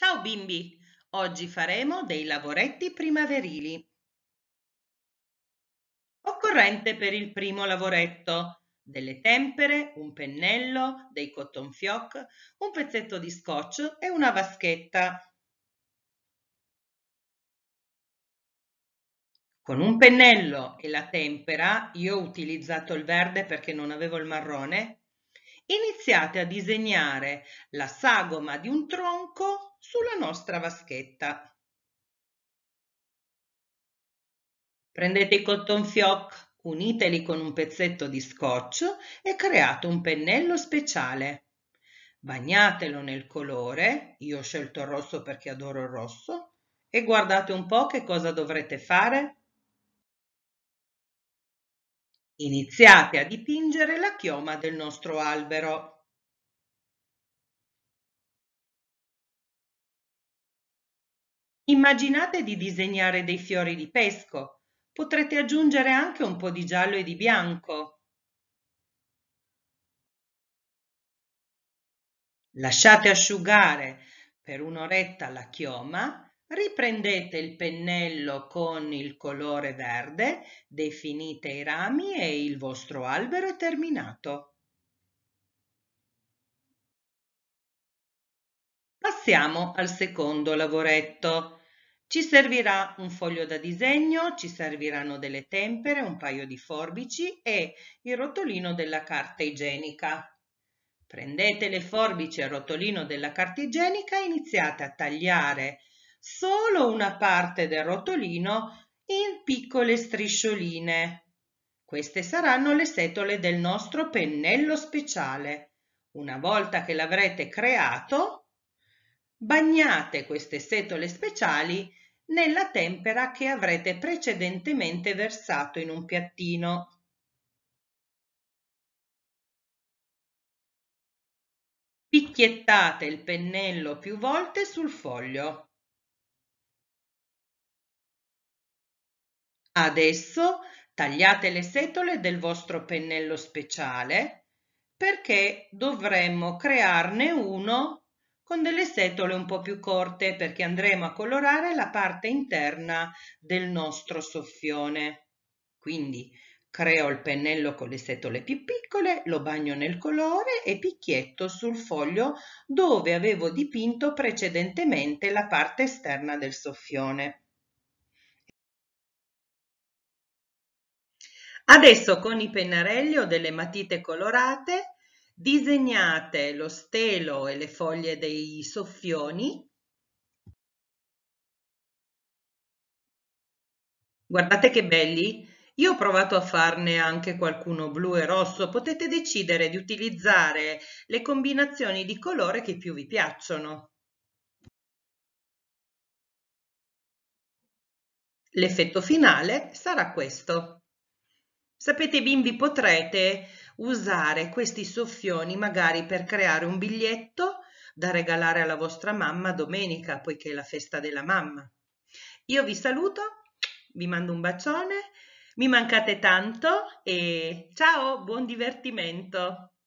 Ciao bimbi, oggi faremo dei lavoretti primaverili. Occorrente per il primo lavoretto delle tempere, un pennello, dei cotton fioc, un pezzetto di scotch e una vaschetta. Con un pennello e la tempera, io ho utilizzato il verde perché non avevo il marrone, iniziate a disegnare la sagoma di un tronco sulla nostra vaschetta. Prendete i cotton fioc, uniteli con un pezzetto di scotch e create un pennello speciale. Bagnatelo nel colore, io ho scelto il rosso perché adoro il rosso, e guardate un po' che cosa dovrete fare Iniziate a dipingere la chioma del nostro albero. Immaginate di disegnare dei fiori di pesco. Potrete aggiungere anche un po' di giallo e di bianco. Lasciate asciugare per un'oretta la chioma Riprendete il pennello con il colore verde, definite i rami e il vostro albero è terminato. Passiamo al secondo lavoretto. Ci servirà un foglio da disegno, ci serviranno delle tempere, un paio di forbici e il rotolino della carta igienica. Prendete le forbici e il rotolino della carta igienica e iniziate a tagliare solo una parte del rotolino in piccole striscioline. Queste saranno le setole del nostro pennello speciale. Una volta che l'avrete creato, bagnate queste setole speciali nella tempera che avrete precedentemente versato in un piattino. Picchiettate il pennello più volte sul foglio. Adesso tagliate le setole del vostro pennello speciale perché dovremmo crearne uno con delle setole un po' più corte perché andremo a colorare la parte interna del nostro soffione. Quindi creo il pennello con le setole più piccole, lo bagno nel colore e picchietto sul foglio dove avevo dipinto precedentemente la parte esterna del soffione. Adesso con i pennarelli o delle matite colorate disegnate lo stelo e le foglie dei soffioni. Guardate che belli! Io ho provato a farne anche qualcuno blu e rosso, potete decidere di utilizzare le combinazioni di colore che più vi piacciono. L'effetto finale sarà questo. Sapete bimbi, potrete usare questi soffioni magari per creare un biglietto da regalare alla vostra mamma domenica, poiché è la festa della mamma. Io vi saluto, vi mando un bacione, mi mancate tanto e ciao, buon divertimento!